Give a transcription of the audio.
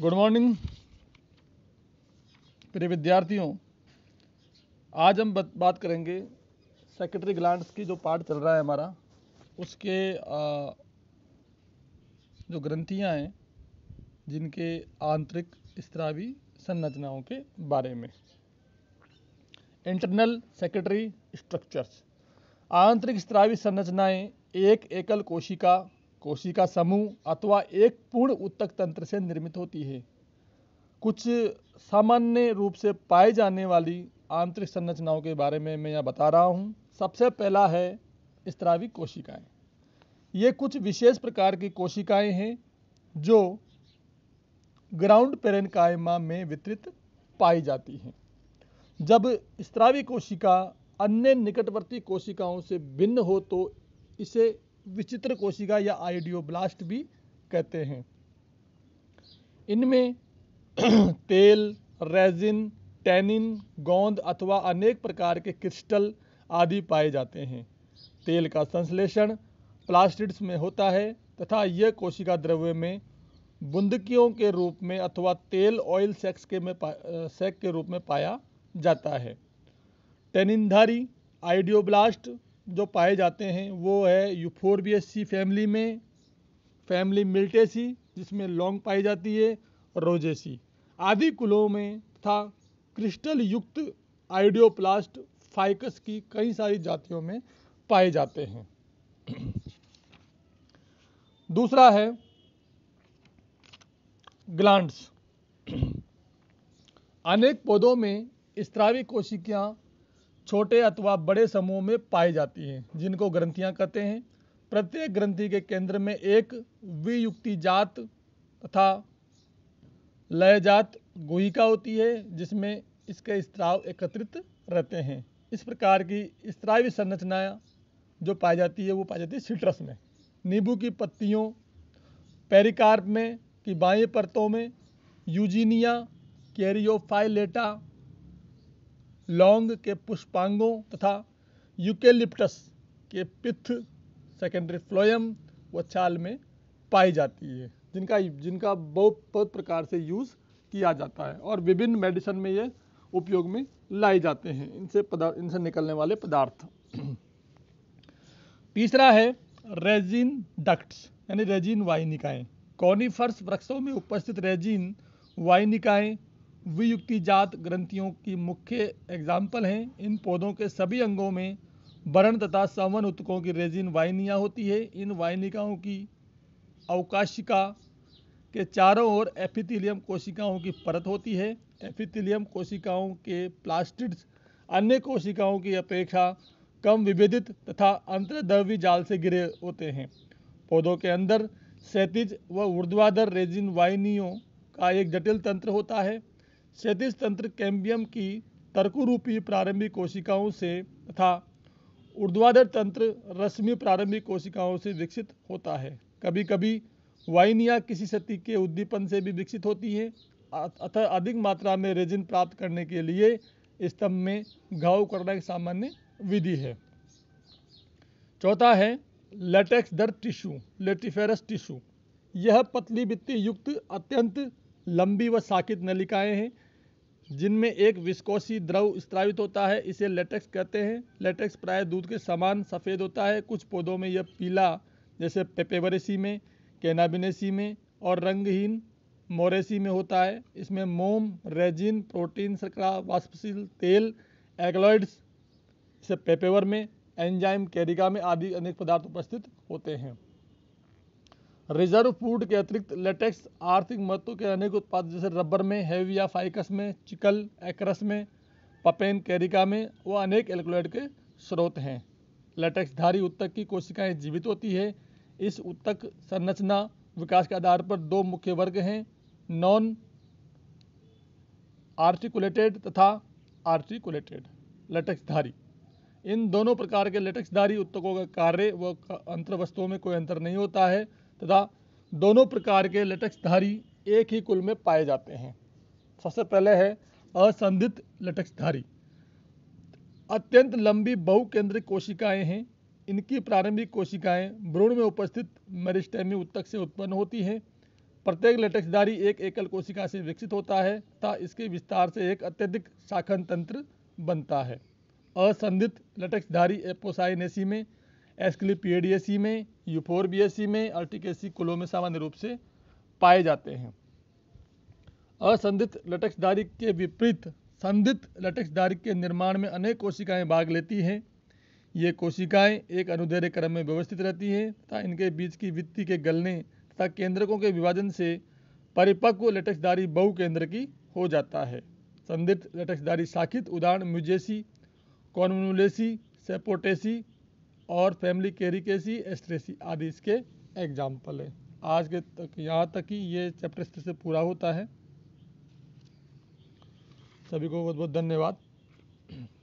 good morning प्रिय विद्यार्थियों आज हम बात करेंगे सेक्रेटरी ग्लैंड्स की जो पार्ट चल रहा है हमारा उसके जो ग्रंथियां हैं जिनके आंतरिक स्त्रावी संरचनाओं के बारे में इंटरनल सेक्रेटरी स्ट्रक्चर्स आंतरिक स्त्रावी संरचनाएं एक एकल कोशिका कोशिका समूह अथवा एक पूर्ण उत्तक तंत्र से निर्मित होती है कुछ सामान्य रूप से पाए जाने वाली आंतरिक संरचनाओं के बारे में मैं यहाँ बता रहा हूँ सबसे पहला है स्त्रावी कोशिकाएं ये कुछ विशेष प्रकार की कोशिकाएं हैं जो ग्राउंड कायमा में वितरित पाई जाती हैं जब स्त्रावी कोशिका अन्य निकटवर्ती कोशिकाओं से भिन्न हो तो इसे विचित्र कोशिका या ब्लास्ट भी कहते हैं इनमें तेल रेजिन टैनिन गोंद अथवा अनेक प्रकार के क्रिस्टल आदि पाए जाते हैं तेल का संश्लेषण प्लास्टिड्स में होता है तथा यह कोशिका द्रव्य में बुंदकियों के रूप में अथवा तेल ऑयल सेक्स के में सेक के रूप में पाया जाता है टेनिनधारी आइडियोब्लास्ट जो पाए जाते हैं वो है यूफोरबियसी फैमिली में फैमिली मिल्टेसी जिसमें लौंग पाई जाती है रोजेसी आदि कुलों में तथा क्रिस्टल युक्त आइडियोप्लास्ट फाइकस की कई सारी जातियों में पाए जाते हैं दूसरा है ग्लांट्स अनेक पौधों में स्त्रावी कोशिकियां छोटे अथवा बड़े समूह में पाई जाती हैं जिनको ग्रंथियां कहते हैं प्रत्येक ग्रंथि के केंद्र में एक वियुक्ति जात तथा लय जात गोहिका होती है जिसमें इसके स्त्राव एकत्रित रहते हैं इस प्रकार की स्त्रावी संरचनाएँ जो पाई जाती है वो पाई जाती है सिट्रस में नींबू की पत्तियों पेरिकार्प में की बाएं परतों में यूजीनिया कैरियोफाइलेटा लौंग के पुष्पांगों तथा यूकेलिप्टस के पिथ सेकेंडरी फ्लोयम व छाल में पाई जाती है जिनका जिनका बहुत बहुत प्रकार से यूज़ किया जाता है और विभिन्न मेडिसन में ये उपयोग में लाए जाते हैं इनसे पदार्थ इनसे निकलने वाले पदार्थ तीसरा है रेजिन डक्ट्स यानी रेजिन वाहिनिकाएँ कॉनिफर्स वृक्षों में उपस्थित रेजिन वाहिनिकाएँ वियुक्ति जात ग्रंथियों की मुख्य एग्जाम्पल हैं इन पौधों के सभी अंगों में वरण तथा सवन उत्कों की रेजिन वाहिनियाँ होती है इन वाइनिकाओं की अवकाशिका के चारों ओर एफिथिलियम कोशिकाओं की परत होती है एफिथिलियम कोशिकाओं के प्लास्टिड्स अन्य कोशिकाओं की अपेक्षा कम विभेदित तथा अंतर्द्रव्य जाल से घिरे होते हैं पौधों के अंदर क्षैतिज व ऊर्ध्वाधर रेजिन वाहिनियों का एक जटिल तंत्र होता है क्षैतिज तंत्र कैम्बियम की तर्कुरूपी प्रारंभिक कोशिकाओं से तथा ऊर्ध्वाधर तंत्र रश्मि प्रारंभिक कोशिकाओं से विकसित होता है कभी कभी वाइनिया किसी सती के उद्दीपन से भी विकसित होती है अतः अधिक मात्रा में रेजिन प्राप्त करने के लिए स्तंभ में घाव करना एक सामान्य विधि है चौथा है लेटेक्स दर टिश्यू लेटिफेरस टिश्यू यह पतली वित्तीय युक्त अत्यंत लंबी व साकित नलिकाएं हैं जिनमें एक विस्कोसी द्रव स्त्रावित होता है इसे लेटेक्स कहते हैं लेटेक्स प्राय दूध के समान सफ़ेद होता है कुछ पौधों में यह पीला जैसे पेपेवरेसी में कैनाबिनेसी में और रंगहीन मोरेसी में होता है इसमें मोम रेजिन प्रोटीन सरकड़ा वाष्पशील तेल एग्लॉइड्स जैसे पेपेवर में एंजाइम कैरिगा में आदि अनेक पदार्थ उपस्थित होते हैं रिजर्व फूड के अतिरिक्त लेटेक्स आर्थिक महत्व के अनेक उत्पाद जैसे रबर में हेविया फाइकस में चिकल एकरस में पपेन कैरिका में व अनेक एल्कोलाइड के स्रोत हैं धारी उत्तक की कोशिकाएं जीवित होती है इस उत्तक संरचना विकास के आधार पर दो मुख्य वर्ग हैं नॉन आर्टिकुलेटेड तथा आर्टिकुलेटेड लेटेक्सधारी इन दोनों प्रकार के लेटेक्सधारी उत्तकों का कार्य व अंतर वस्तुओं में कोई अंतर नहीं होता है तथा दोनों प्रकार के लटक्सधारी एक ही कुल में पाए जाते हैं सबसे पहले है असंधित लटक्सधारी अत्यंत लंबी बहुकेंद्रिक कोशिकाएं हैं इनकी प्रारंभिक कोशिकाएं भ्रूण में उपस्थित मेरिस्टेमी उत्तक से उत्पन्न होती हैं प्रत्येक लटक्सधारी एक एकल कोशिका से विकसित होता है तथा इसके विस्तार से एक अत्यधिक शाखन तंत्र बनता है असंधित लटक्सधारी एपोसाइनेसी में एस्क्ली पी में यूफोर बी में और टिकेसी कुलों में सामान्य रूप से पाए जाते हैं असंदित लटक्सदारी के विपरीत संदित लटक्सदारी के निर्माण में अनेक कोशिकाएं भाग लेती हैं ये कोशिकाएं एक अनुदैर्य क्रम में व्यवस्थित रहती हैं तथा इनके बीच की वित्ति के गलने तथा केंद्रकों के विभाजन से परिपक्व लटक्सदारी केंद्र की हो जाता है संदिग्ध लटक्सदारी शाखित उदाहरण म्यूजेसी कॉन्वनुलेसी सेपोटेसी और फैमिली कैरिकेसी एस्ट्रेसी आदि इसके एग्जाम्पल हैं आज के तक यहाँ तक ही ये चैप्टर से पूरा होता है सभी को बहुत बहुत धन्यवाद